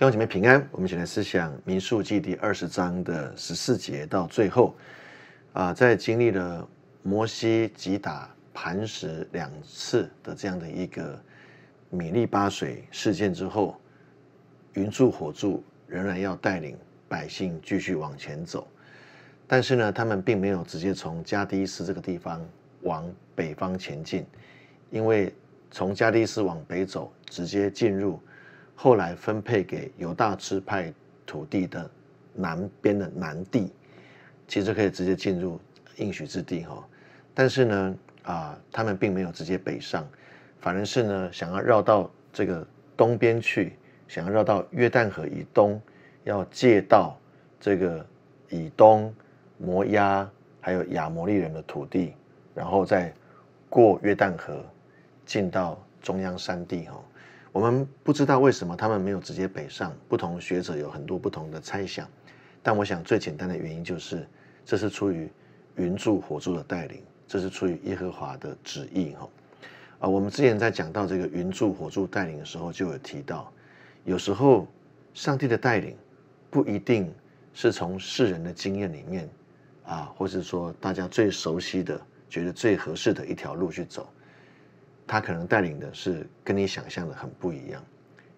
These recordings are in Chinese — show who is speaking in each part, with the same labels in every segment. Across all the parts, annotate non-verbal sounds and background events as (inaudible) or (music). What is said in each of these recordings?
Speaker 1: 弟兄姐妹平安，我们一起来思想民数记》第二十章的十四节到最后。啊，在经历了摩西击打磐石两次的这样的一个米利巴水事件之后，云柱火柱仍然要带领百姓继续往前走。但是呢，他们并没有直接从加迪斯这个地方往北方前进，因为从加迪斯往北走，直接进入。后来分配给犹大支派土地的南边的南地，其实可以直接进入应许之地哈。但是呢，啊，他们并没有直接北上，反而是呢想要绕到这个东边去，想要绕到约旦河以东，要借到这个以东摩押还有亚摩利人的土地，然后再过约旦河进到中央山地哈。我们不知道为什么他们没有直接北上，不同学者有很多不同的猜想，但我想最简单的原因就是，这是出于云柱火柱的带领，这是出于耶和华的旨意哈。啊，我们之前在讲到这个云柱火柱带领的时候，就有提到，有时候上帝的带领不一定是从世人的经验里面啊，或者说大家最熟悉的、觉得最合适的一条路去走。他可能带领的是跟你想象的很不一样，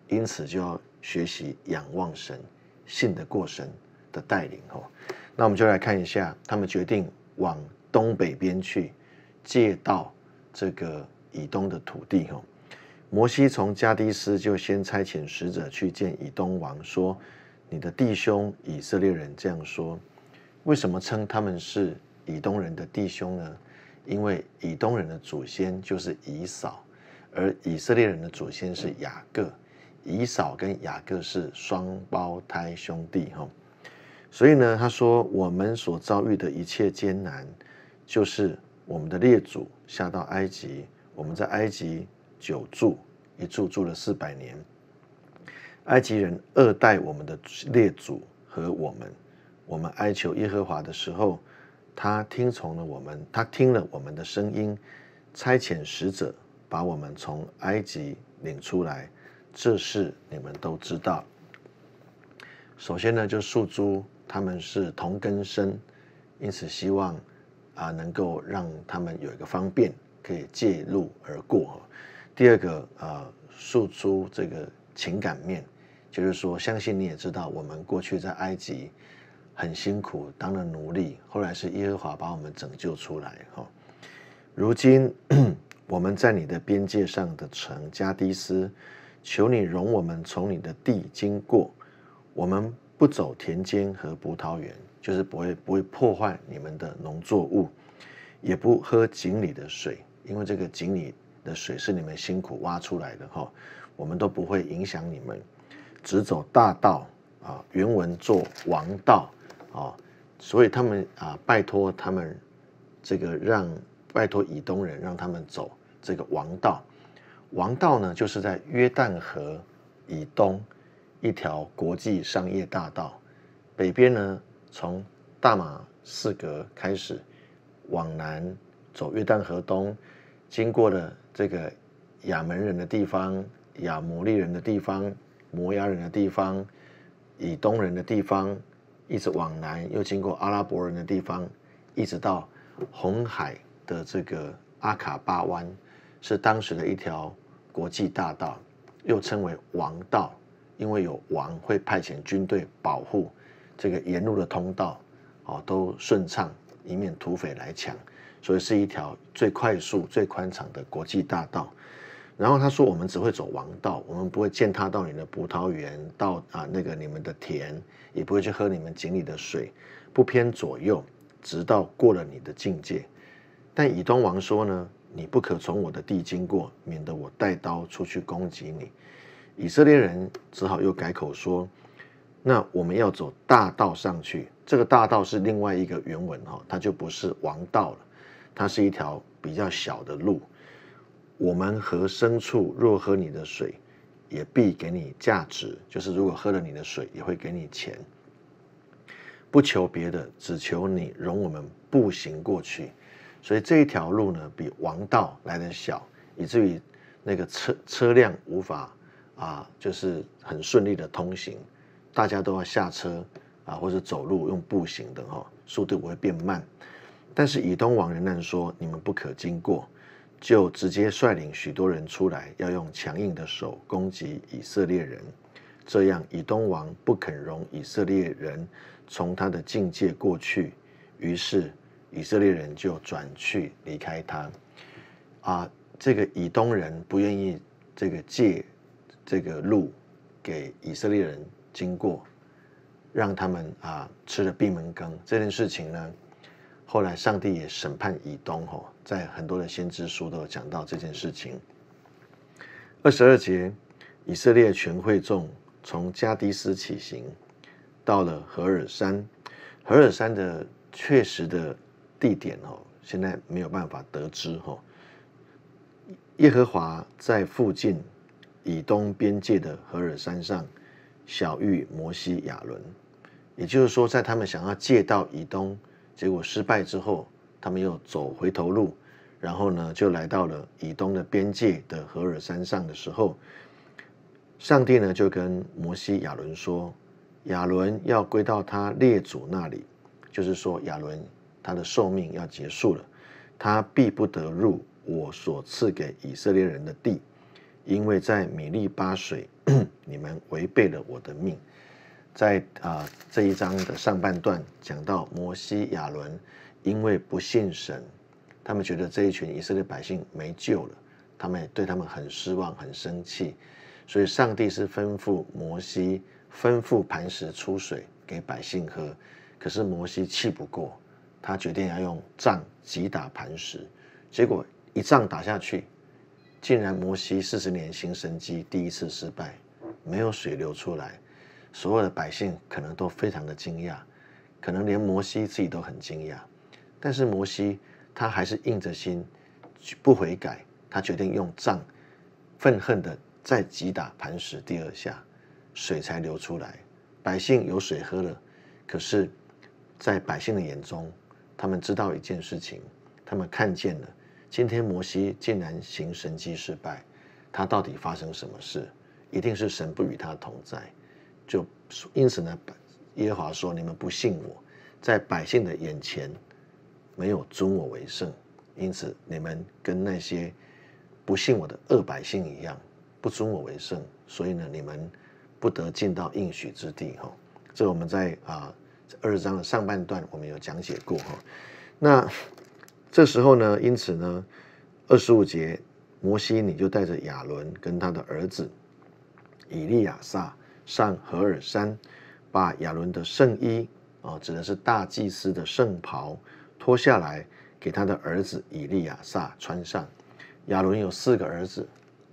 Speaker 1: 因此就要学习仰望神，信得过神的带领哦。那我们就来看一下，他们决定往东北边去，借到这个以东的土地哦。摩西从迦迪斯就先差遣使者去见以东王，说：“你的弟兄以色列人这样说，为什么称他们是以东人的弟兄呢？”因为以东人的祖先就是以扫，而以色列人的祖先是雅各，以扫跟雅各是双胞胎兄弟哈，所以呢，他说我们所遭遇的一切艰难，就是我们的列祖下到埃及，我们在埃及久住，一住住了四百年，埃及人二代我们的列祖和我们，我们哀求耶和华的时候。他听从了我们，他听了我们的声音，差遣使者把我们从埃及领出来，这事你们都知道。首先呢，就树株他们是同根生，因此希望啊能够让他们有一个方便，可以借路而过。第二个啊，树株这个情感面，就是说，相信你也知道，我们过去在埃及。很辛苦，当了奴隶。后来是耶和华把我们拯救出来。哈，如今 (clears throat) 我们在你的边界上的城加迪斯，求你容我们从你的地经过。我们不走田间和葡萄园，就是不会不会破坏你们的农作物，也不喝井里的水，因为这个井里的水是你们辛苦挖出来的。哈，我们都不会影响你们，只走大道啊。原文做王道。哦，所以他们啊，拜托他们，这个让拜托以东人让他们走这个王道。王道呢，就是在约旦河以东一条国际商业大道，北边呢从大马士革开始往南走约旦河东，经过了这个亚门人的地方、亚摩利人的地方、摩押人的地方、以东人的地方。一直往南，又经过阿拉伯人的地方，一直到红海的这个阿卡巴湾，是当时的一条国际大道，又称为王道，因为有王会派遣军队保护这个沿路的通道，哦，都顺畅，以免土匪来抢，所以是一条最快速、最宽敞的国际大道。然后他说：“我们只会走王道，我们不会践踏到你的葡萄园，到啊那个你们的田，也不会去喝你们井里的水，不偏左右，直到过了你的境界。”但以东王说：“呢，你不可从我的地经过，免得我带刀出去攻击你。”以色列人只好又改口说：“那我们要走大道上去，这个大道是另外一个原文哈，它就不是王道了，它是一条比较小的路。”我们和牲畜若喝你的水，也必给你价值。就是如果喝了你的水，也会给你钱。不求别的，只求你容我们步行过去。所以这一条路呢，比王道来的小，以至于那个车车辆无法啊，就是很顺利的通行。大家都要下车啊，或者走路用步行的哈，速度会变慢。但是以东王仍然说：你们不可经过。就直接率领许多人出来，要用强硬的手攻击以色列人。这样以东王不肯容以色列人从他的境界过去，于是以色列人就转去离开他。啊，这个以东人不愿意这个借这个路给以色列人经过，让他们啊吃了闭门羹。这件事情呢？后来，上帝也审判以东吼，在很多的先知书都有讲到这件事情。二十二节，以色列全会众从加迪斯起行，到了何尔山。何尔山的确实的地点哦，现在没有办法得知吼。耶和华在附近以东边界的何尔山上，小遇摩西亚伦，也就是说，在他们想要借到以东。结果失败之后，他们又走回头路，然后呢，就来到了以东的边界的何尔山上的时候，上帝呢就跟摩西亚伦说：“亚伦要归到他列祖那里，就是说亚伦他的寿命要结束了，他必不得入我所赐给以色列人的地，因为在米利巴水，(clears throat) 你们违背了我的命。”在啊这一章的上半段讲到摩西亚伦因为不信神，他们觉得这一群以色列百姓没救了，他们对他们很失望、很生气，所以上帝是吩咐摩西吩咐磐石出水给百姓喝，可是摩西气不过，他决定要用杖击打磐石，结果一杖打下去，竟然摩西四十年行神机第一次失败，没有水流出来。所有的百姓可能都非常的惊讶，可能连摩西自己都很惊讶。但是摩西他还是硬着心，不悔改。他决定用杖，愤恨的再击打磐石第二下，水才流出来。百姓有水喝了，可是，在百姓的眼中，他们知道一件事情，他们看见了，今天摩西竟然行神迹失败，他到底发生什么事？一定是神不与他同在。就因此呢，耶和华说：“你们不信我，在百姓的眼前没有尊我为圣，因此你们跟那些不信我的恶百姓一样，不尊我为圣，所以呢，你们不得进到应许之地。”哈，这我们在啊二十章的上半段我们有讲解过哈。那这时候呢，因此呢，二十五节，摩西你就带着亚伦跟他的儿子以利亚撒。上荷尔山，把亚伦的圣衣，哦，指的是大祭司的圣袍，脱下来给他的儿子以利亚撒穿上。亚伦有四个儿子，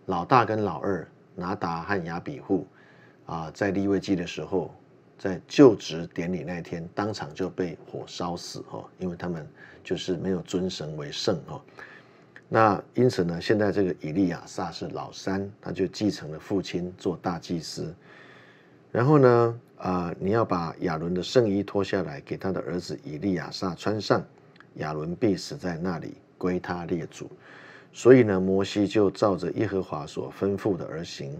Speaker 1: 老大跟老二拿达和亚比户，啊，在立位记的时候，在就职典礼那天，当场就被火烧死哦，因为他们就是没有尊神为圣哦。那因此呢，现在这个以利亚撒是老三，他就继承了父亲做大祭司。然后呢？啊，你要把亚伦的圣衣脱下来，给他的儿子以利亚撒穿上。亚伦必死在那里，归他列祖。所以呢，摩西就照着耶和华所吩咐的而行。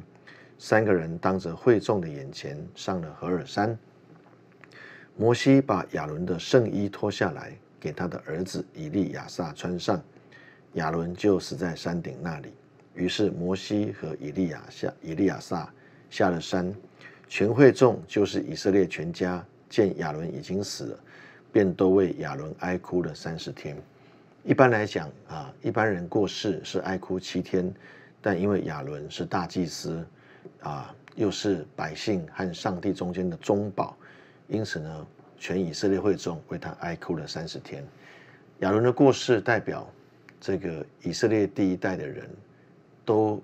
Speaker 1: 三个人当着会众的眼前上了何尔山。摩西把亚伦的圣衣脱下来，给他的儿子以利亚撒穿上。亚伦就死在山顶那里。于是摩西和以利亚下以利亚撒下了山。全会众就是以色列全家，见亚伦已经死了，便都为亚伦哀哭了三十天。一般来讲啊，一般人过世是哀哭七天，但因为亚伦是大祭司，啊，又是百姓和上帝中间的中保，因此呢，全以色列会众为他哀哭了三十天。亚伦的过世代表这个以色列第一代的人都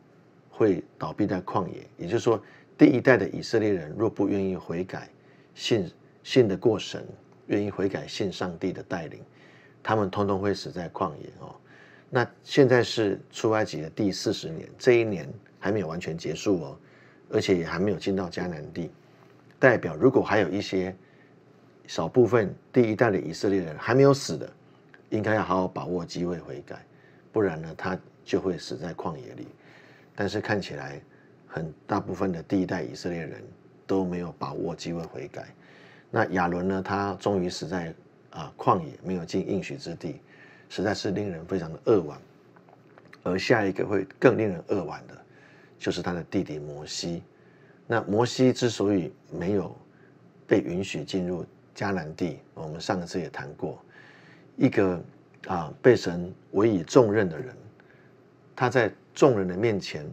Speaker 1: 会倒闭在旷野，也就是说。第一代的以色列人若不愿意悔改，信信得过神，愿意悔改信上帝的带领，他们通通会死在旷野哦。那现在是出埃及的第四十年，这一年还没有完全结束哦，而且也还没有进到迦南地，代表如果还有一些少部分第一代的以色列人还没有死的，应该要好好把握机会悔改，不然呢，他就会死在旷野里。但是看起来。很大部分的第一代以色列人都没有把握机会悔改。那亚伦呢？他终于死在啊旷野，没有进应许之地，实在是令人非常的扼腕。而下一个会更令人扼腕的，就是他的弟弟摩西。那摩西之所以没有被允许进入迦南地，我们上一次也谈过。一个啊被神委以重任的人，他在众人的面前。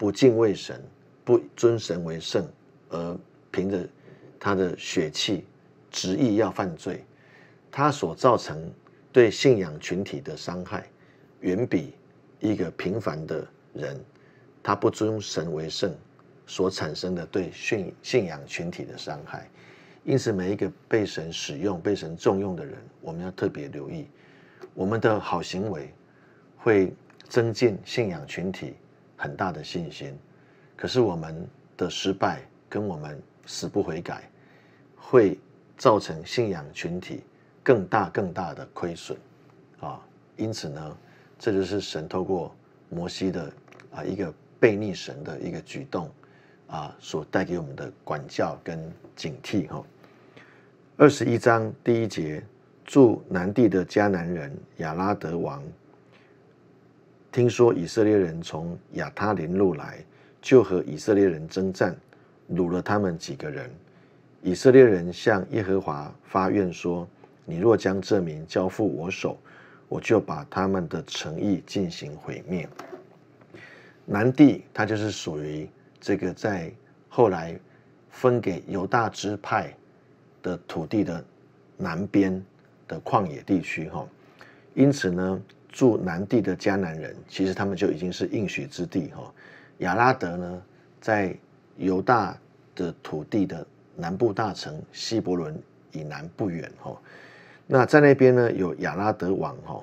Speaker 1: 不敬畏神，不尊神为圣，而凭着他的血气执意要犯罪，他所造成对信仰群体的伤害，远比一个平凡的人他不尊神为圣所产生的对信信仰群体的伤害。因此，每一个被神使用、被神重用的人，我们要特别留意，我们的好行为会增进信仰群体。很大的信心，可是我们的失败跟我们死不悔改，会造成信仰群体更大更大的亏损，啊，因此呢，这就是神透过摩西的啊一个背逆神的一个举动，啊所带给我们的管教跟警惕。哈，二十一章第一节，住南地的迦南人亚拉德王。听说以色列人从亚他林路来，就和以色列人征战，掳了他们几个人。以色列人向耶和华发愿说：“你若将这民交付我手，我就把他们的诚意进行毁灭。”南地，它就是属于这个在后来分给犹大支派的土地的南边的旷野地区，哈。因此呢。住南地的迦南人，其实他们就已经是应许之地哈。亚拉德呢，在犹大的土地的南部大城西伯伦以南不远哈。那在那边呢，有亚拉德王哈，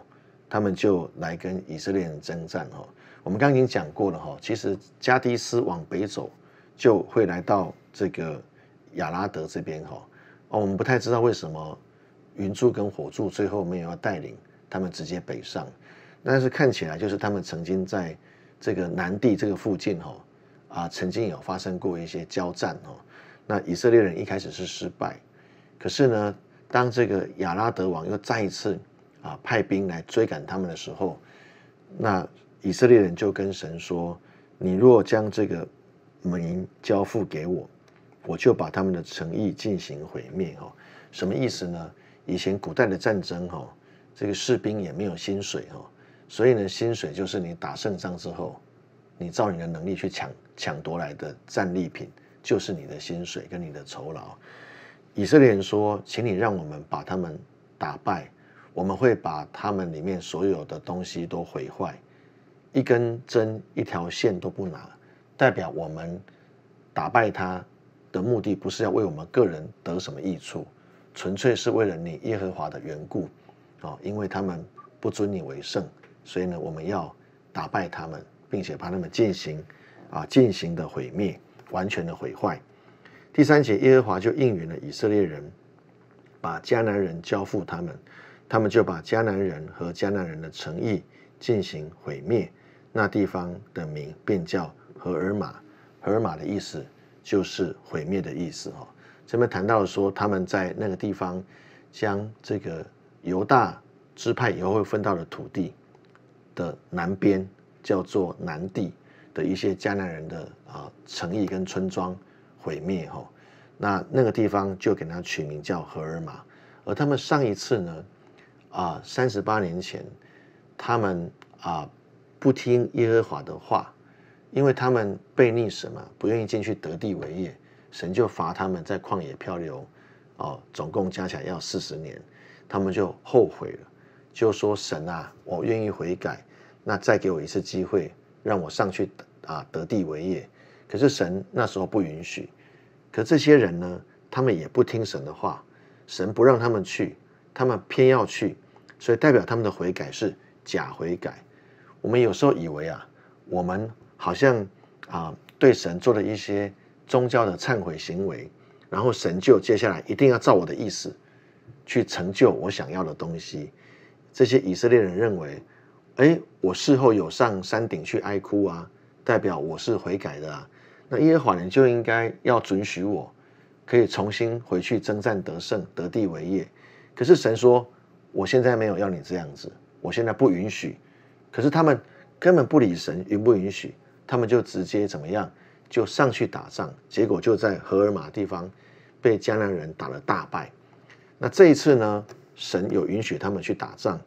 Speaker 1: 他们就来跟以色列人征战哈。我们刚刚已经讲过了哈，其实加迪斯往北走就会来到这个亚拉德这边哈。哦，我们不太知道为什么云柱跟火柱最后没有要带领。他们直接北上，但是看起来就是他们曾经在这个南地这个附近哦，啊，曾经有发生过一些交战哦。那以色列人一开始是失败，可是呢，当这个亚拉德王又再一次啊派兵来追赶他们的时候，那以色列人就跟神说：“你若将这个民交付给我，我就把他们的诚意进行毁灭。”哦，什么意思呢？以前古代的战争哦。这个士兵也没有薪水哦，所以呢，薪水就是你打胜仗之后，你照你的能力去抢抢夺来的战利品，就是你的薪水跟你的酬劳。以色列人说：“请你让我们把他们打败，我们会把他们里面所有的东西都毁坏，一根针、一条线都不拿。代表我们打败他的目的，不是要为我们个人得什么益处，纯粹是为了你耶和华的缘故。”哦，因为他们不尊你为圣，所以呢，我们要打败他们，并且把他们进行啊，进行的毁灭，完全的毁坏。第三节，耶和华就应允了以色列人，把迦南人交付他们，他们就把迦南人和迦南人的诚意进行毁灭。那地方的名便叫何尔玛，何尔玛的意思就是毁灭的意思。哦，前面谈到了说，他们在那个地方将这个。犹大支派以后会分到的土地的南边，叫做南地的一些迦南人的啊城邑跟村庄毁灭吼，那那个地方就给他取名叫荷尔玛。而他们上一次呢啊三十八年前，他们啊不听耶和华的话，因为他们背逆神嘛，不愿意进去得地为业，神就罚他们在旷野漂流哦，总共加起来要四十年。他们就后悔了，就说神啊，我愿意悔改，那再给我一次机会，让我上去啊得地为业。可是神那时候不允许，可这些人呢，他们也不听神的话，神不让他们去，他们偏要去，所以代表他们的悔改是假悔改。我们有时候以为啊，我们好像啊对神做了一些宗教的忏悔行为，然后神就接下来一定要照我的意思。去成就我想要的东西，这些以色列人认为，哎，我事后有上山顶去哀哭啊，代表我是悔改的啊，那耶和华人就应该要准许我可以重新回去征战得胜得地为业。可是神说，我现在没有要你这样子，我现在不允许。可是他们根本不理神允不允许，他们就直接怎么样，就上去打仗，结果就在荷尔玛地方被迦南人打了大败。那这一次呢？神有允许他们去打仗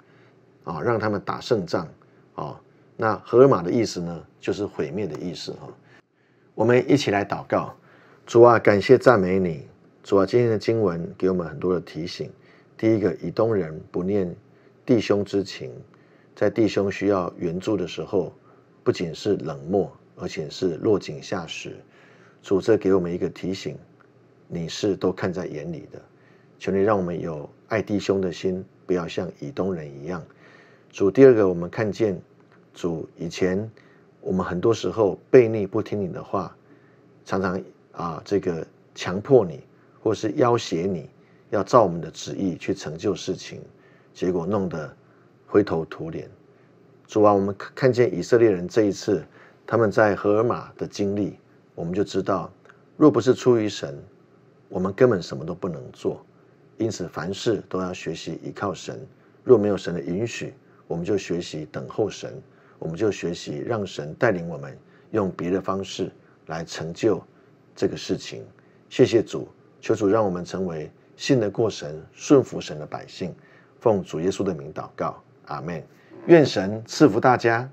Speaker 1: 啊，让他们打胜仗啊。那荷尔玛的意思呢，就是毁灭的意思哈。我们一起来祷告，主啊，感谢赞美你。主啊，今天的经文给我们很多的提醒。第一个，以东人不念弟兄之情，在弟兄需要援助的时候，不仅是冷漠，而且是落井下石。主这给我们一个提醒，你是都看在眼里的。求你让我们有爱弟兄的心，不要像以东人一样。主，第二个，我们看见主以前，我们很多时候悖逆，不听你的话，常常啊，这个强迫你，或是要挟你，要照我们的旨意去成就事情，结果弄得灰头土脸。主啊，我们看见以色列人这一次他们在荷尔玛的经历，我们就知道，若不是出于神，我们根本什么都不能做。因此，凡事都要学习依靠神。若没有神的允许，我们就学习等候神；我们就学习让神带领我们，用别的方式来成就这个事情。谢谢主，求主让我们成为信的过神、顺服神的百姓，奉主耶稣的名祷告。阿门。愿神赐福大家。